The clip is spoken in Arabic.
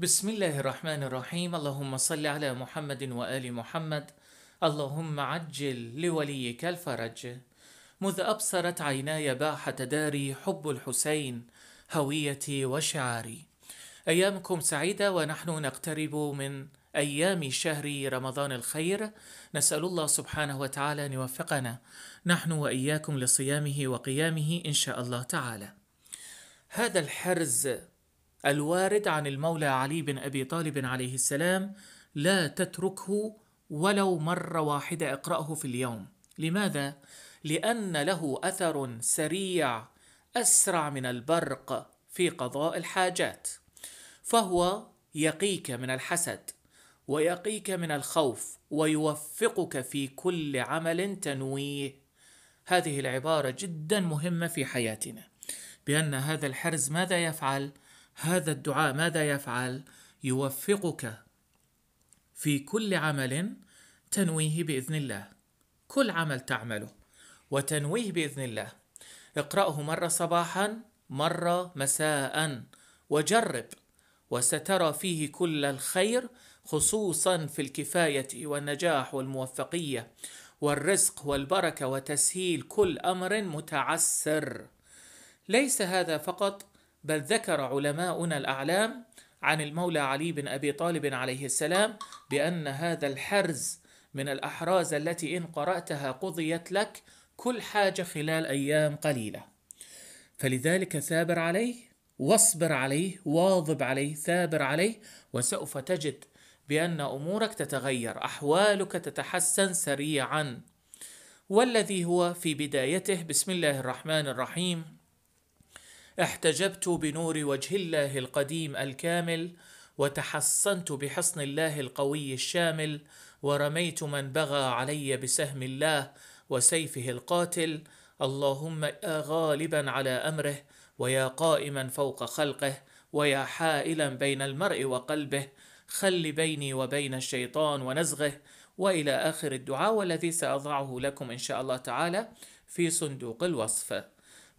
بسم الله الرحمن الرحيم اللهم صل على محمد وآل محمد اللهم عجل لوليك الفرج مذ أبصرت عيناي باحة داري حب الحسين هويتي وشعاري أيامكم سعيدة ونحن نقترب من أيام شهر رمضان الخير نسأل الله سبحانه وتعالى أن يوفقنا نحن وإياكم لصيامه وقيامه إن شاء الله تعالى هذا الحرز الوارد عن المولى علي بن ابي طالب عليه السلام لا تتركه ولو مره واحده اقراه في اليوم لماذا لان له اثر سريع اسرع من البرق في قضاء الحاجات فهو يقيك من الحسد ويقيك من الخوف ويوفقك في كل عمل تنويه هذه العباره جدا مهمه في حياتنا بان هذا الحرز ماذا يفعل هذا الدعاء ماذا يفعل يوفقك في كل عمل تنويه باذن الله كل عمل تعمله وتنويه باذن الله اقراه مره صباحا مره مساء وجرب وسترى فيه كل الخير خصوصا في الكفايه والنجاح والموفقيه والرزق والبركه وتسهيل كل امر متعسر ليس هذا فقط بل ذكر علماؤنا الأعلام عن المولى علي بن أبي طالب عليه السلام بأن هذا الحرز من الأحراز التي إن قرأتها قضيت لك كل حاجة خلال أيام قليلة فلذلك ثابر عليه واصبر عليه واظب عليه ثابر عليه وسوف تجد بأن أمورك تتغير أحوالك تتحسن سريعا والذي هو في بدايته بسم الله الرحمن الرحيم احتجبت بنور وجه الله القديم الكامل وتحصنت بحصن الله القوي الشامل ورميت من بغى علي بسهم الله وسيفه القاتل اللهم يا غالبا على امره ويا قائما فوق خلقه ويا حائلا بين المرء وقلبه خل بيني وبين الشيطان ونزغه والى اخر الدعاء والذي ساضعه لكم ان شاء الله تعالى في صندوق الوصف